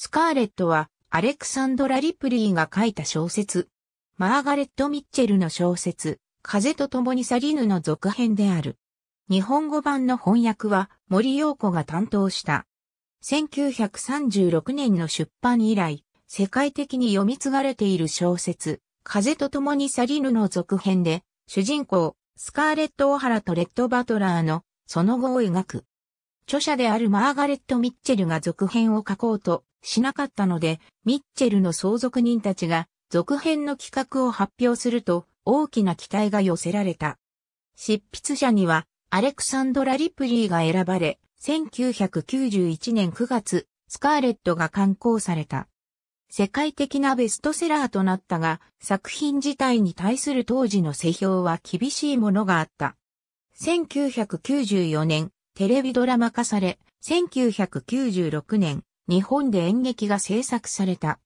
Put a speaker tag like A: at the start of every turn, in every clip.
A: スカーレットはアレクサンドラ・リプリーが書いた小説。マーガレット・ミッチェルの小説、風と共に去りぬの続編である。日本語版の翻訳は森陽子が担当した。1936年の出版以来、世界的に読み継がれている小説、風と共に去りぬの続編で、主人公、スカーレット・オハラとレッド・バトラーの、その後を描く。著者であるマーガレット・ミッチェルが続編を書こうと、しなかったので、ミッチェルの相続人たちが続編の企画を発表すると大きな期待が寄せられた。執筆者にはアレクサンドラ・リプリーが選ばれ、1991年9月、スカーレットが刊行された。世界的なベストセラーとなったが、作品自体に対する当時の世評は厳しいものがあった。1994年、テレビドラマ化され、1996年、日本で演劇が制作された。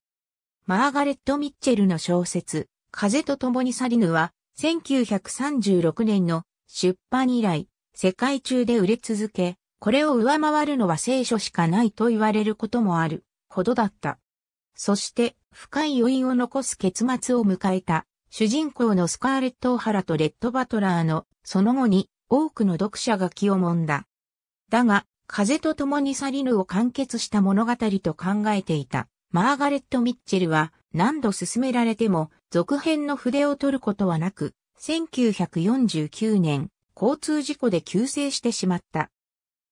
A: マーガレット・ミッチェルの小説、風と共に去りぬは、1936年の出版以来、世界中で売れ続け、これを上回るのは聖書しかないと言われることもあるほどだった。そして深い余韻を残す結末を迎えた主人公のスカーレット・オハラとレッド・バトラーのその後に多くの読者が気をもんだ。だが風と共に去りぬを完結した物語と考えていた。マーガレット・ミッチェルは何度勧められても続編の筆を取ることはなく、1949年、交通事故で急逝してしまった。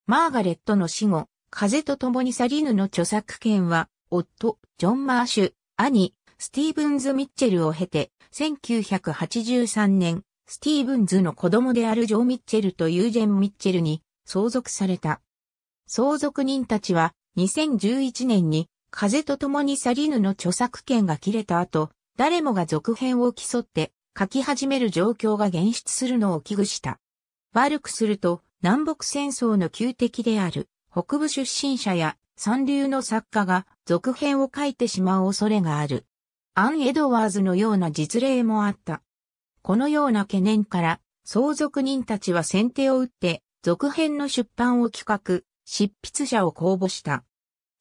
A: マーガレットの死後、風と共に去りぬの著作権は、夫、ジョン・マーシュ、兄、スティーブンズ・ミッチェルを経て、1983年、スティーブンズの子供であるジョー・ミッチェルとユージェン・ミッチェルに相続された。相続人たちは2011年に風と共に去りぬの著作権が切れた後、誰もが続編を競って書き始める状況が現出するのを危惧した。悪くすると南北戦争の旧敵である北部出身者や三流の作家が続編を書いてしまう恐れがある。アン・エドワーズのような実例もあった。このような懸念から相続人たちは先手を打って続編の出版を企画、執筆者を公募した。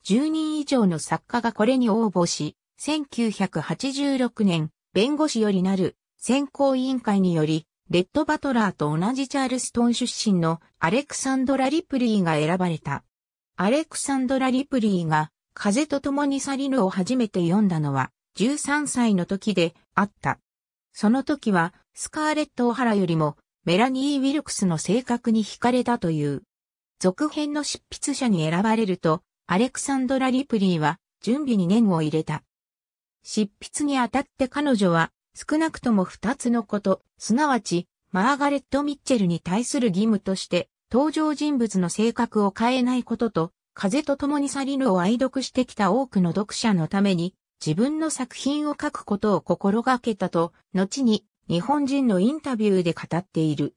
A: 10人以上の作家がこれに応募し、1986年、弁護士よりなる選考委員会により、レッド・バトラーと同じチャールストン出身のアレクサンドラ・リプリーが選ばれた。アレクサンドラ・リプリーが風と共に去りぬを初めて読んだのは13歳の時であった。その時はスカーレット・オハラよりもメラニー・ウィルクスの性格に惹かれたという。続編の執筆者に選ばれると、アレクサンドラ・リプリーは準備に念を入れた。執筆にあたって彼女は少なくとも二つのこと、すなわちマーガレット・ミッチェルに対する義務として登場人物の性格を変えないことと、風と共に去りぬを愛読してきた多くの読者のために自分の作品を書くことを心がけたと、後に日本人のインタビューで語っている。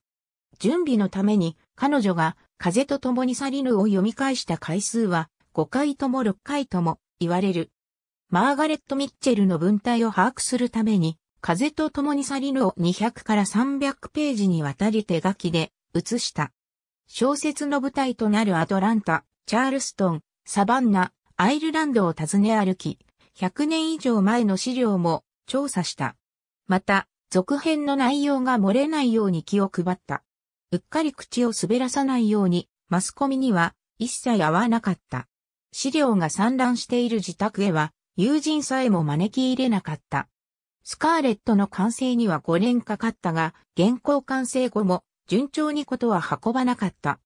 A: 準備のために彼女が風と共に去りぬを読み返した回数は5回とも6回とも言われる。マーガレット・ミッチェルの文体を把握するために、風と共に去りぬを200から300ページにわたり手書きで写した。小説の舞台となるアトランタ、チャールストン、サバンナ、アイルランドを訪ね歩き、100年以上前の資料も調査した。また、続編の内容が漏れないように気を配った。うっかり口を滑らさないように、マスコミには一切合わなかった。資料が散乱している自宅へは、友人さえも招き入れなかった。スカーレットの完成には5年かかったが、原稿完成後も順調にことは運ばなかった。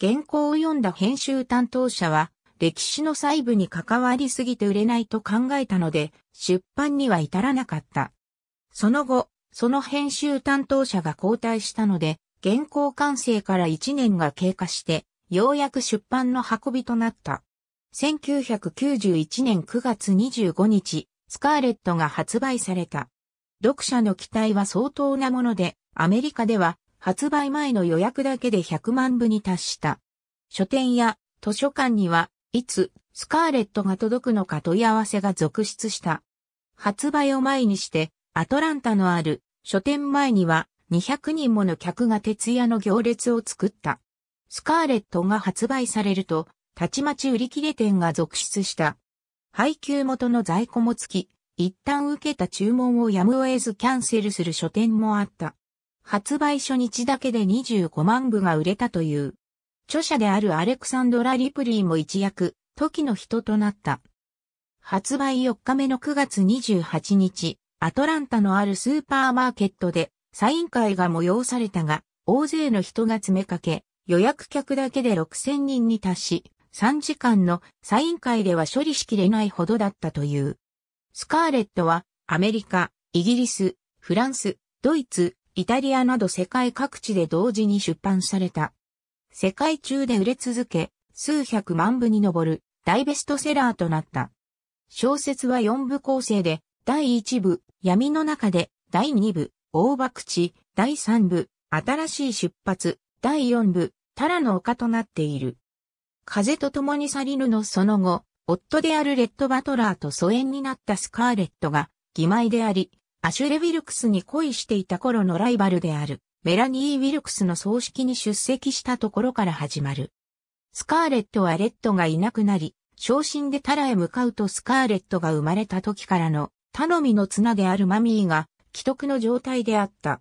A: 原稿を読んだ編集担当者は、歴史の細部に関わりすぎて売れないと考えたので、出版には至らなかった。その後、その編集担当者が交代したので、現行完成から1年が経過して、ようやく出版の運びとなった。1991年9月25日、スカーレットが発売された。読者の期待は相当なもので、アメリカでは発売前の予約だけで100万部に達した。書店や図書館には、いつスカーレットが届くのか問い合わせが続出した。発売を前にして、アトランタのある書店前には200人もの客が徹夜の行列を作った。スカーレットが発売されると、たちまち売り切れ店が続出した。配給元の在庫もつき、一旦受けた注文をやむを得ずキャンセルする書店もあった。発売初日だけで25万部が売れたという。著者であるアレクサンドラ・リプリーも一躍、時の人となった。発売4日目の9月28日、アトランタのあるスーパーマーケットで、サイン会が催されたが、大勢の人が詰めかけ、予約客だけで6000人に達し、3時間のサイン会では処理しきれないほどだったという。スカーレットは、アメリカ、イギリス、フランス、ドイツ、イタリアなど世界各地で同時に出版された。世界中で売れ続け、数百万部に上る大ベストセラーとなった。小説は4部構成で、第1部、闇の中で、第2部、大博地、第3部、新しい出発、第4部、タラの丘となっている。風と共に去りぬのその後、夫であるレッド・バトラーと疎遠になったスカーレットが、義妹であり、アシュレ・ウィルクスに恋していた頃のライバルである、メラニー・ウィルクスの葬式に出席したところから始まる。スカーレットはレッドがいなくなり、昇進でタラへ向かうとスカーレットが生まれた時からの、頼みの綱であるマミーが、既得の状態であった。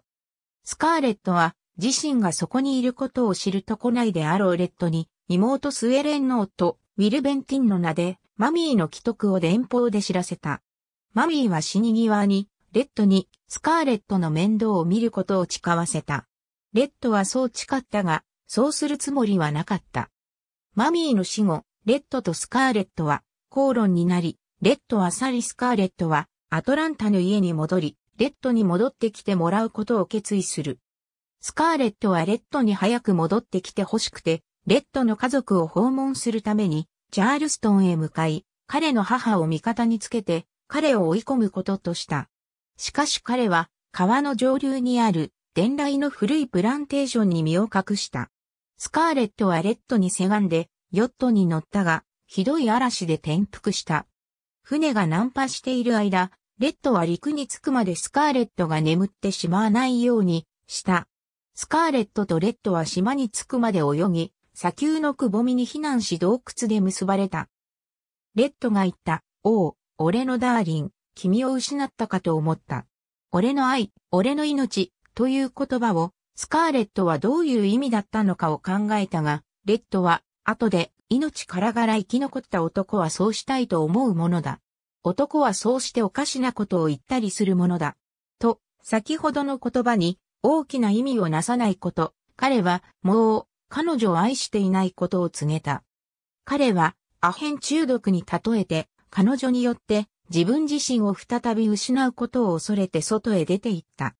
A: スカーレットは自身がそこにいることを知るとこないであろうレッドに妹スウェレンの夫、ウィルベンティンの名でマミーの既得を電報で知らせた。マミーは死に際にレッドにスカーレットの面倒を見ることを誓わせた。レッドはそう誓ったが、そうするつもりはなかった。マミーの死後、レッドとスカーレットは口論になり、レッドは去りスカーレットはアトランタの家に戻り、レッドに戻ってきてもらうことを決意する。スカーレットはレッドに早く戻ってきて欲しくて、レッドの家族を訪問するために、チャールストンへ向かい、彼の母を味方につけて、彼を追い込むこととした。しかし彼は、川の上流にある、伝来の古いプランテーションに身を隠した。スカーレットはレッドにせがんで、ヨットに乗ったが、ひどい嵐で転覆した。船が難破している間、レッドは陸に着くまでスカーレットが眠ってしまわないようにした。スカーレットとレッドは島に着くまで泳ぎ、砂丘のくぼみに避難し洞窟で結ばれた。レッドが言った。おう、俺のダーリン、君を失ったかと思った。俺の愛、俺の命、という言葉を、スカーレットはどういう意味だったのかを考えたが、レッドは、後で、命からがら生き残った男はそうしたいと思うものだ。男はそうしておかしなことを言ったりするものだ。と、先ほどの言葉に大きな意味をなさないこと、彼はもう彼女を愛していないことを告げた。彼はアヘン中毒に例えて彼女によって自分自身を再び失うことを恐れて外へ出て行った。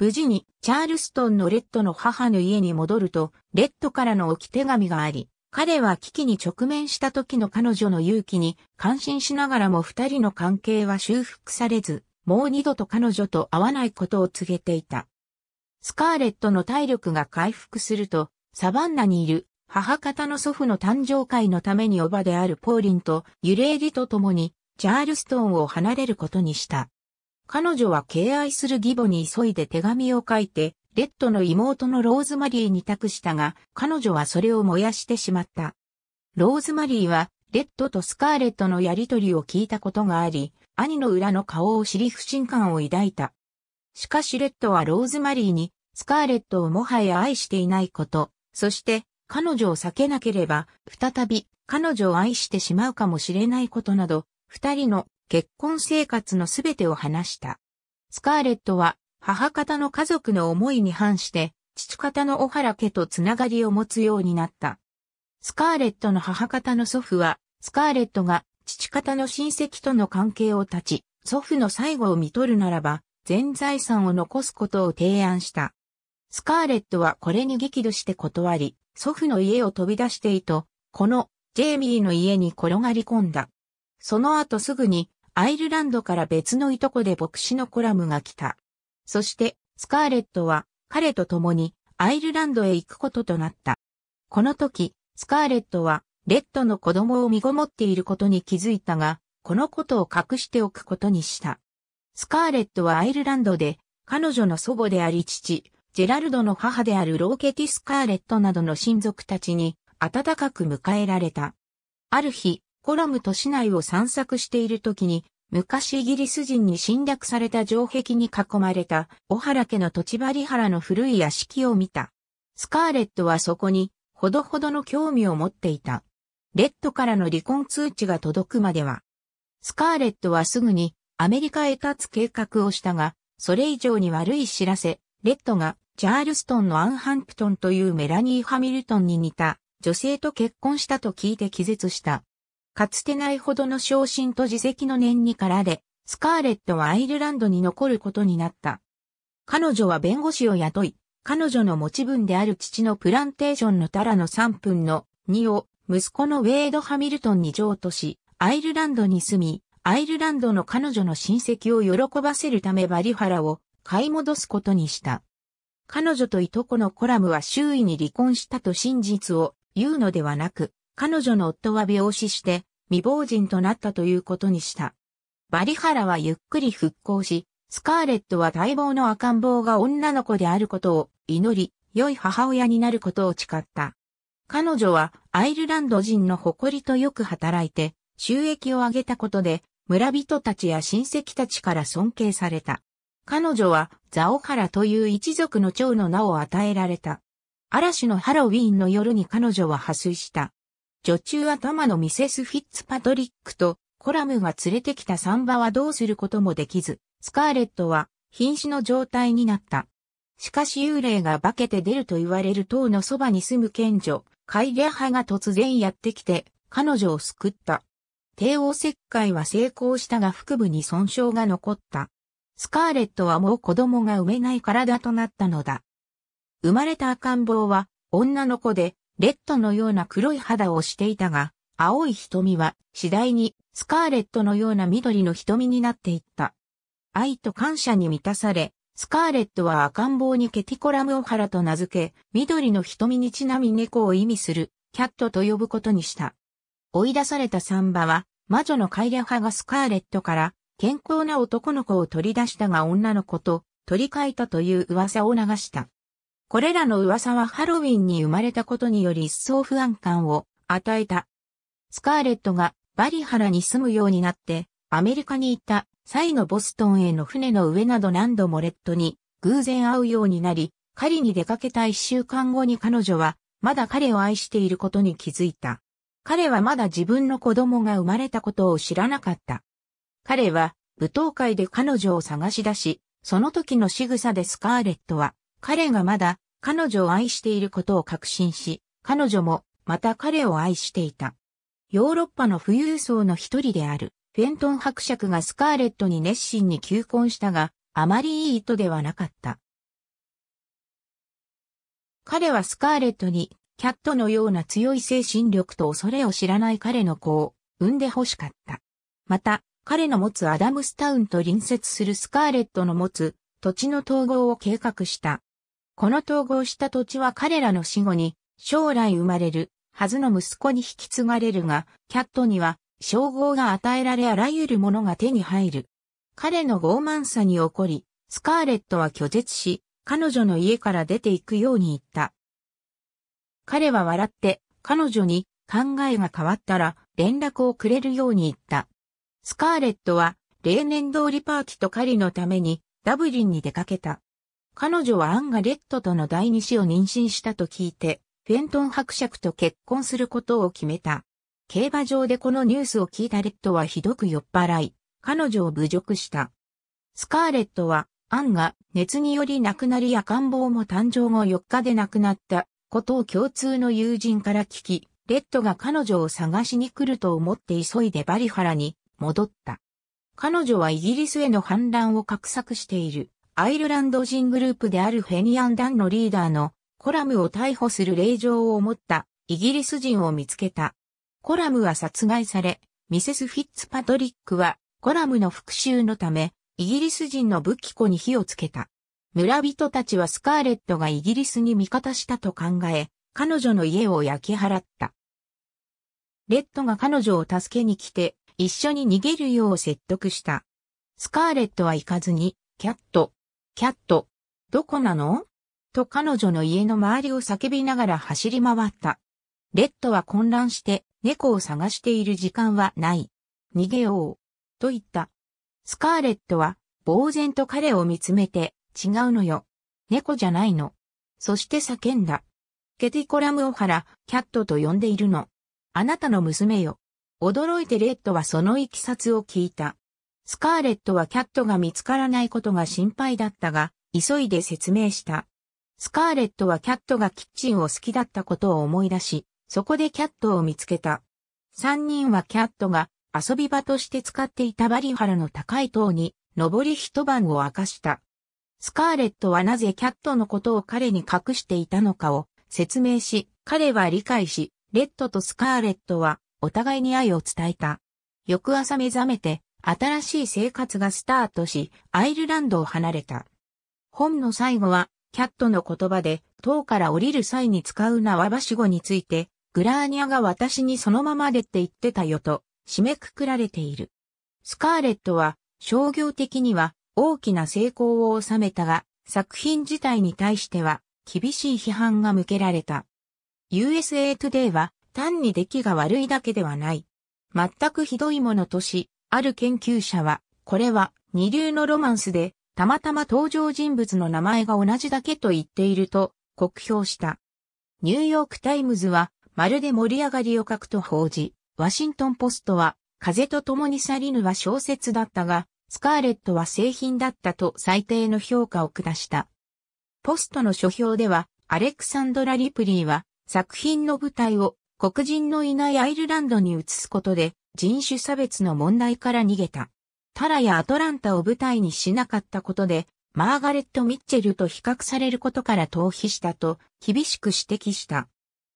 A: 無事にチャールストンのレッドの母の家に戻ると、レッドからの置き手紙があり、彼は危機に直面した時の彼女の勇気に感心しながらも二人の関係は修復されず、もう二度と彼女と会わないことを告げていた。スカーレットの体力が回復すると、サバンナにいる母方の祖父の誕生会のためにおばであるポーリンとユレーリと共にチャールストンを離れることにした。彼女は敬愛する義母に急いで手紙を書いてレッドの妹のローズマリーに託したが、彼女はそれを燃やしてしまった。ローズマリーは、レッドとスカーレットのやりとりを聞いたことがあり、兄の裏の顔を知り不信感を抱いた。しかしレッドはローズマリーに、スカーレットをもはや愛していないこと、そして彼女を避けなければ、再び彼女を愛してしまうかもしれないことなど、二人の結婚生活のすべてを話した。スカーレットは母方の家族の思いに反して、父方の小原家とつながりを持つようになった。スカーレットの母方の祖父は、スカーレットが父方の親戚との関係を断ち、祖父の最後を見取るならば、全財産を残すことを提案した。スカーレットはこれに激怒して断り、祖父の家を飛び出していと、このジェイミーの家に転がり込んだ。その後すぐにアイルランドから別のいとこで牧師のコラムが来た。そして、スカーレットは彼と共にアイルランドへ行くこととなった。この時、スカーレットはレッドの子供を身ごもっていることに気づいたが、このことを隠しておくことにした。スカーレットはアイルランドで、彼女の祖母であり父、ジェラルドの母であるローケティ・スカーレットなどの親族たちに温かく迎えられた。ある日、コラムと市内を散策している時に昔イギリス人に侵略された城壁に囲まれた小原家の土地張原の古い屋敷を見た。スカーレットはそこにほどほどの興味を持っていた。レッドからの離婚通知が届くまでは。スカーレットはすぐにアメリカへ立つ計画をしたが、それ以上に悪い知らせ、レッドがチャールストンのアンハンプトンというメラニー・ハミルトンに似た女性と結婚したと聞いて気絶した。かつてないほどの昇進と自責の念に駆られ、スカーレットはアイルランドに残ることになった。彼女は弁護士を雇い、彼女の持ち分である父のプランテーションのタラの3分の2を息子のウェイド・ハミルトンに譲渡し、アイルランドに住み、アイルランドの彼女の親戚を喜ばせるためバリハラを買い戻すことにした。彼女といとこのコラムは周囲に離婚したと真実を言うのではなく、彼女の夫は病死して未亡人となったということにした。バリハラはゆっくり復興し、スカーレットは待望の赤ん坊が女の子であることを祈り、良い母親になることを誓った。彼女はアイルランド人の誇りとよく働いて、収益を上げたことで、村人たちや親戚たちから尊敬された。彼女はザオハラという一族の長の名を与えられた。嵐のハロウィーンの夜に彼女は破水した。女中頭のミセス・フィッツパトリックとコラムが連れてきたサンバはどうすることもできず、スカーレットは瀕死の状態になった。しかし幽霊が化けて出ると言われる塔のそばに住む賢女、カイリャ派が突然やってきて、彼女を救った。帝王切開は成功したが腹部に損傷が残った。スカーレットはもう子供が産めない体となったのだ。生まれた赤ん坊は女の子でレッドのような黒い肌をしていたが、青い瞳は次第にスカーレットのような緑の瞳になっていった。愛と感謝に満たされ、スカーレットは赤ん坊にケティコラムオハラと名付け、緑の瞳にちなみ猫を意味するキャットと呼ぶことにした。追い出されたサンバは、魔女のカイレ派がスカーレットから健康な男の子を取り出したが女の子と取り替えたという噂を流した。これらの噂はハロウィンに生まれたことにより一層不安感を与えた。スカーレットがバリハラに住むようになって、アメリカに行った際のボストンへの船の上など何度もレッドに偶然会うようになり、狩りに出かけた一週間後に彼女は、まだ彼を愛していることに気づいた。彼はまだ自分の子供が生まれたことを知らなかった。彼は、舞踏会で彼女を探し出し、その時の仕草でスカーレットは、彼がまだ彼女を愛していることを確信し、彼女もまた彼を愛していた。ヨーロッパの富裕層の一人である、フェントン伯爵がスカーレットに熱心に求婚したが、あまりいい意図ではなかった。彼はスカーレットに、キャットのような強い精神力と恐れを知らない彼の子を産んで欲しかった。また、彼の持つアダムスタウンと隣接するスカーレットの持つ土地の統合を計画した。この統合した土地は彼らの死後に将来生まれるはずの息子に引き継がれるが、キャットには称号が与えられあらゆるものが手に入る。彼の傲慢さに怒り、スカーレットは拒絶し、彼女の家から出て行くように言った。彼は笑って、彼女に考えが変わったら連絡をくれるように言った。スカーレットは例年通りパーティと狩りのためにダブリンに出かけた。彼女はアンガレットとの第二子を妊娠したと聞いて、フェントン伯爵と結婚することを決めた。競馬場でこのニュースを聞いたレッドはひどく酔っ払い、彼女を侮辱した。スカーレットは、アンが熱により亡くなり赤ん坊も誕生後4日で亡くなったことを共通の友人から聞き、レッドが彼女を探しに来ると思って急いでバリハラに戻った。彼女はイギリスへの反乱を画策している。アイルランド人グループであるフェニアン・ダンのリーダーのコラムを逮捕する令状を持ったイギリス人を見つけた。コラムは殺害され、ミセス・フィッツパトリックはコラムの復讐のため、イギリス人の武器庫に火をつけた。村人たちはスカーレットがイギリスに味方したと考え、彼女の家を焼き払った。レッドが彼女を助けに来て、一緒に逃げるよう説得した。スカーレットは行かずに、キャット、キャット、どこなのと彼女の家の周りを叫びながら走り回った。レッドは混乱して猫を探している時間はない。逃げよう。と言った。スカーレットは呆然と彼を見つめて違うのよ。猫じゃないの。そして叫んだ。ケティコラムオハラ、キャットと呼んでいるの。あなたの娘よ。驚いてレッドはそのいきさつを聞いた。スカーレットはキャットが見つからないことが心配だったが、急いで説明した。スカーレットはキャットがキッチンを好きだったことを思い出し、そこでキャットを見つけた。三人はキャットが遊び場として使っていたバリハラの高い塔に登り一晩を明かした。スカーレットはなぜキャットのことを彼に隠していたのかを説明し、彼は理解し、レッドとスカーレットはお互いに愛を伝えた。翌朝目覚めて、新しい生活がスタートし、アイルランドを離れた。本の最後は、キャットの言葉で、塔から降りる際に使う縄ばしごについて、グラーニャが私にそのままでって言ってたよと、締めくくられている。スカーレットは、商業的には大きな成功を収めたが、作品自体に対しては、厳しい批判が向けられた。USA Today は、単に出来が悪いだけではない。全くひどいものとし、ある研究者は、これは二流のロマンスで、たまたま登場人物の名前が同じだけと言っていると、酷評した。ニューヨークタイムズは、まるで盛り上がりを書くと報じ、ワシントンポストは、風と共に去りぬは小説だったが、スカーレットは製品だったと最低の評価を下した。ポストの書評では、アレクサンドラ・リプリーは、作品の舞台を黒人のいないアイルランドに移すことで、人種差別の問題から逃げた。タラやアトランタを舞台にしなかったことで、マーガレット・ミッチェルと比較されることから逃避したと厳しく指摘した。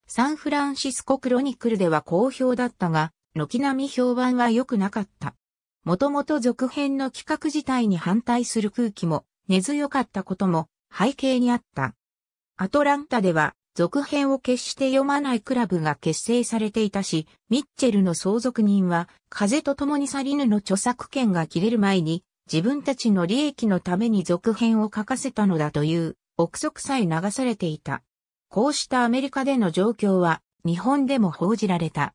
A: サンフランシスコクロニクルでは好評だったが、軒並み評判は良くなかった。もともと続編の企画自体に反対する空気も根強かったことも背景にあった。アトランタでは続編を決して読まないクラブが結成されていたし、ミッチェルの相続人は、風と共に去りぬの著作権が切れる前に、自分たちの利益のために続編を書かせたのだという、憶測さえ流されていた。こうしたアメリカでの状況は、日本でも報じられた。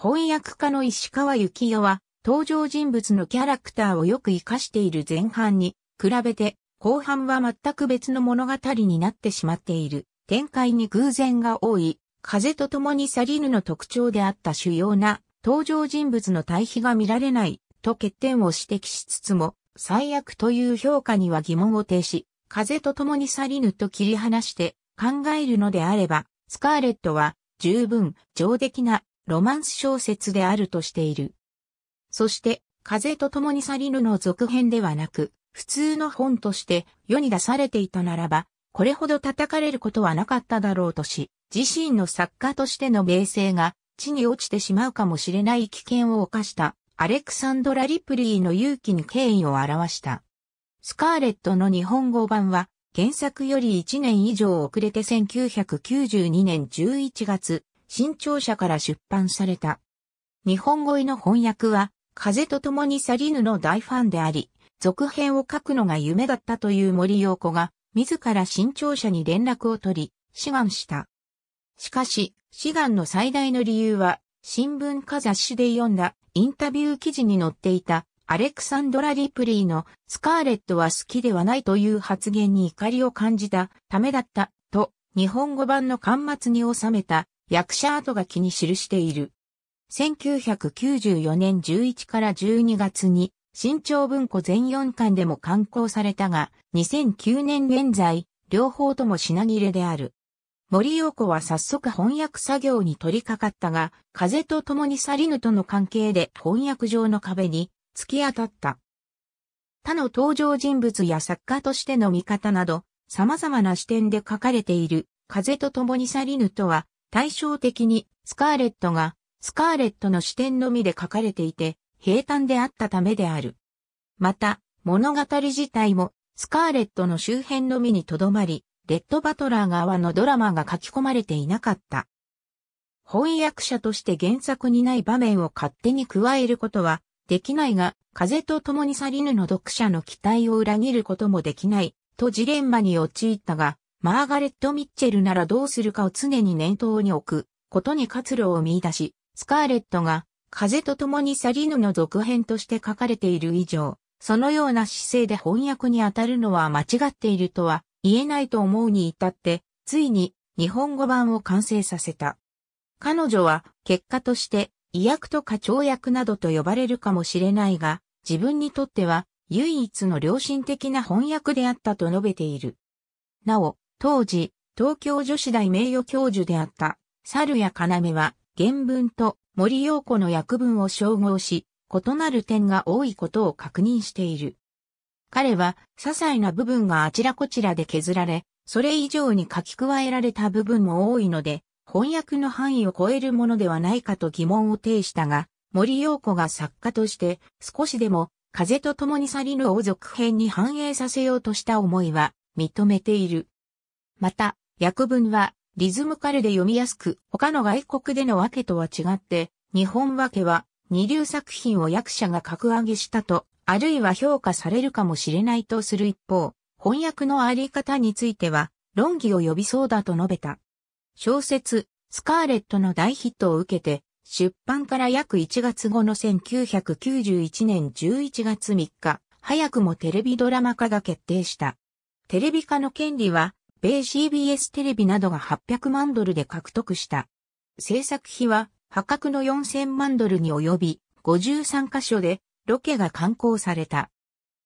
A: 翻訳家の石川幸代は、登場人物のキャラクターをよく活かしている前半に、比べて、後半は全く別の物語になってしまっている。展開に偶然が多い、風と共にサリヌの特徴であった主要な登場人物の対比が見られないと欠点を指摘しつつも、最悪という評価には疑問を呈し、風と共に去りぬと切り離して考えるのであれば、スカーレットは十分上出来なロマンス小説であるとしている。そして、風と共に去りぬの続編ではなく、普通の本として世に出されていたならば、これほど叩かれることはなかっただろうとし、自身の作家としての名声が地に落ちてしまうかもしれない危険を犯したアレクサンドラ・リプリーの勇気に敬意を表した。スカーレットの日本語版は原作より1年以上遅れて1992年11月、新潮社から出版された。日本語の翻訳は、風と共に去りぬの大ファンであり、続編を書くのが夢だったという森陽子が、自ら新庁舎に連絡を取り、志願した。しかし、志願の最大の理由は、新聞か雑誌で読んだインタビュー記事に載っていたアレクサンドラ・リプリーのスカーレットは好きではないという発言に怒りを感じたためだったと日本語版の端末に収めた役者跡が気に記している。1994年11から12月に新潮文庫全4巻でも刊行されたが、2009年現在、両方とも品切れである。森陽子は早速翻訳作業に取り掛かったが、風と共に去りぬとの関係で翻訳上の壁に突き当たった。他の登場人物や作家としての見方など、様々な視点で書かれている、風と共に去りぬとは、対照的にスカーレットが、スカーレットの視点のみで書かれていて、平坦であったためである。また、物語自体も、スカーレットの周辺のみにとどまり、レッドバトラー側のドラマが書き込まれていなかった。翻訳者として原作にない場面を勝手に加えることはできないが、風と共に去りぬの読者の期待を裏切ることもできない、とジレンマに陥ったが、マーガレット・ミッチェルならどうするかを常に念頭に置く、ことに活路を見出し、スカーレットが風と共に去りぬの続編として書かれている以上、そのような姿勢で翻訳に当たるのは間違っているとは言えないと思うに至って、ついに日本語版を完成させた。彼女は結果として医薬とか長薬などと呼ばれるかもしれないが、自分にとっては唯一の良心的な翻訳であったと述べている。なお、当時、東京女子大名誉教授であった、猿谷要は原文と森陽子の訳文を照合し、異なる点が多いことを確認している。彼は、些細な部分があちらこちらで削られ、それ以上に書き加えられた部分も多いので、翻訳の範囲を超えるものではないかと疑問を呈したが、森陽子が作家として少しでも風と共に去りぬ王続編に反映させようとした思いは認めている。また、訳文はリズムカルで読みやすく、他の外国での訳とは違って、日本訳は二流作品を役者が格上げしたと、あるいは評価されるかもしれないとする一方、翻訳のあり方については、論議を呼びそうだと述べた。小説、スカーレットの大ヒットを受けて、出版から約1月後の1991年11月3日、早くもテレビドラマ化が決定した。テレビ化の権利は米 CBS テレビなどが800万ドルで獲得した。制作費は破格の4000万ドルに及び、53カ所でロケが刊行された。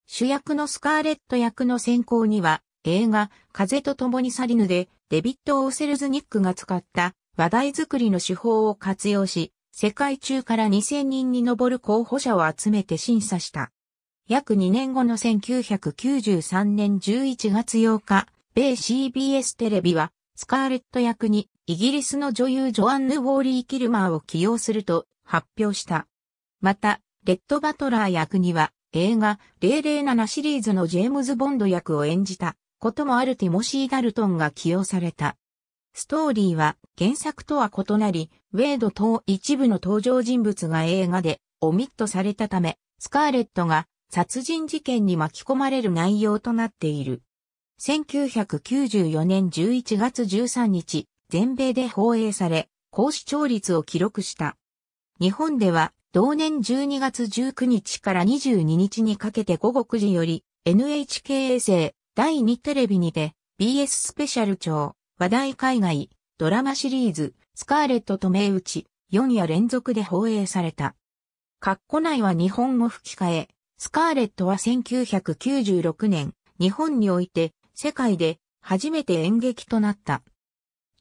A: 主役のスカーレット役の選考には、映画、風と共に去りぬで、デビッド・オーセルズニックが使った話題作りの手法を活用し、世界中から2000人に上る候補者を集めて審査した。約2年後の1993年11月8日、米 CBS テレビは、スカーレット役にイギリスの女優ジョアンヌ・ウォーリー・キルマーを起用すると発表した。また、レッド・バトラー役には映画007シリーズのジェームズ・ボンド役を演じたこともあるティモシー・ダルトンが起用された。ストーリーは原作とは異なり、ウェイド等一部の登場人物が映画でオミットされたため、スカーレットが殺人事件に巻き込まれる内容となっている。1994年11月13日、全米で放映され、高視聴率を記録した。日本では、同年12月19日から22日にかけて午後9時より、NHK 衛星、第2テレビにて、BS スペシャル長、話題海外、ドラマシリーズ、スカーレットと銘打ち、4夜連続で放映された。カッコ内は日本語吹き替え、スカーレットは1996年、日本において世界で初めて演劇となった。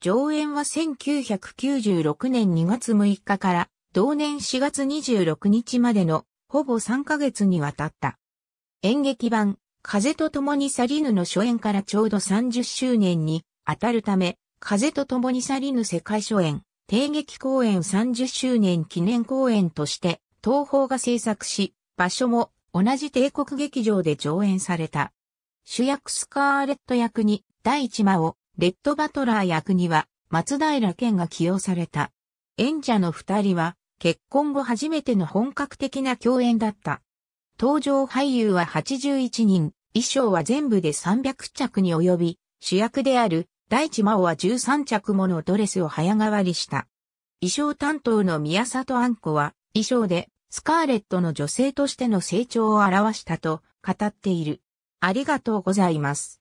A: 上演は1996年2月6日から同年4月26日までのほぼ3ヶ月にわたった。演劇版、風と共に去りぬの初演からちょうど30周年に当たるため、風と共に去りぬ世界初演、定劇公演30周年記念公演として、東宝が制作し、場所も同じ帝国劇場で上演された。主役スカーレット役に、第一魔王、レッドバトラー役には、松平健が起用された。演者の二人は、結婚後初めての本格的な共演だった。登場俳優は81人、衣装は全部で300着に及び、主役である大地真央は13着ものドレスを早変わりした。衣装担当の宮里あんこは、衣装でスカーレットの女性としての成長を表したと語っている。ありがとうございます。